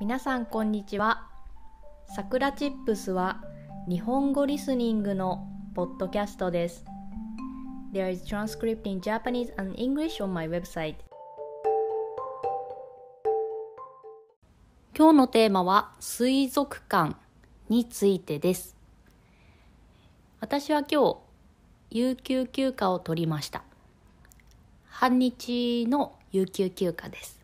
皆さんこんにちは。さくらチップスは日本語リスニングのポッドキャストです。There is transcript in Japanese and English on my website. 今日のテーマは水族館についてです。私は今日、有給休暇を取りました。半日の有給休暇です。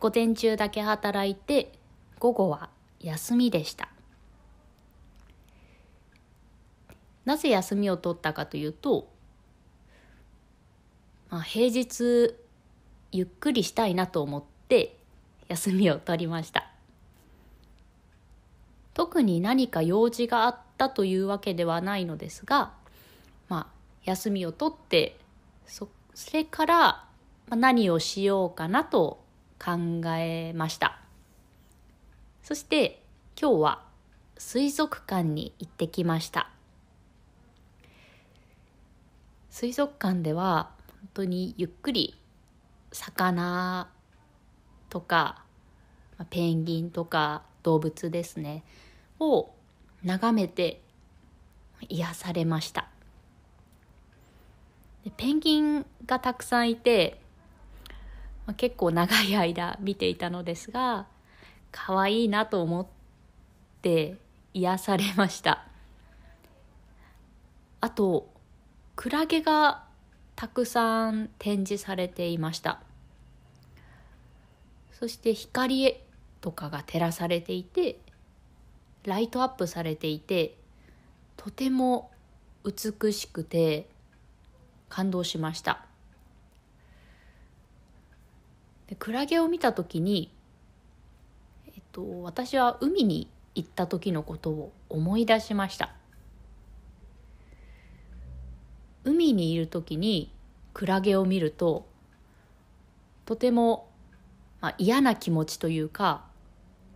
午前中だけ働いて午後は休みでしたなぜ休みを取ったかというと、まあ、平日ゆっくりしたいなと思って休みを取りました特に何か用事があったというわけではないのですが、まあ、休みを取ってそれから何をしようかなと考えましたそして今日は水族館に行ってきました水族館では本当にゆっくり魚とかペンギンとか動物ですねを眺めて癒されましたペンギンがたくさんいてまあ、結構長い間見ていたのですが可愛いなと思って癒されましたあとクラゲがたくさん展示されていましたそして光とかが照らされていてライトアップされていてとても美しくて感動しましたでクラゲを見た時に、えっと、私は海に行った時のことを思い出しました海にいる時にクラゲを見るととても、まあ、嫌な気持ちというか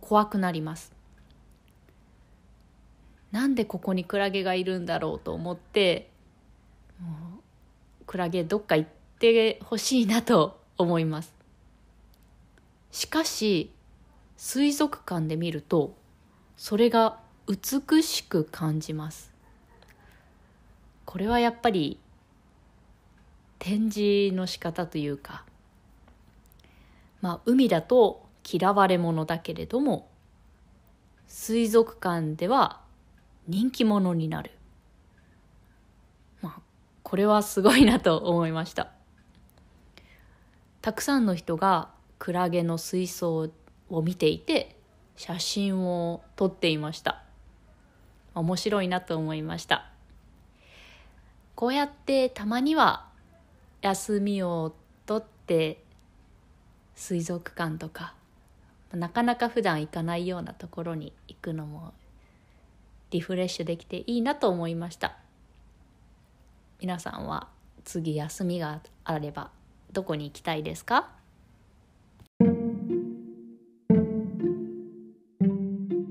怖くなりますなんでここにクラゲがいるんだろうと思ってクラゲどっか行ってほしいなと思いますしかし水族館で見るとそれが美しく感じますこれはやっぱり展示の仕方というかまあ海だと嫌われ者だけれども水族館では人気者になるまあこれはすごいなと思いましたたくさんの人がクラゲの水槽を見ていて写真を撮っていました面白いなと思いましたこうやってたまには休みを取って水族館とかなかなか普段行かないようなところに行くのもリフレッシュできていいなと思いました皆さんは次休みがあればどこに行きたいですか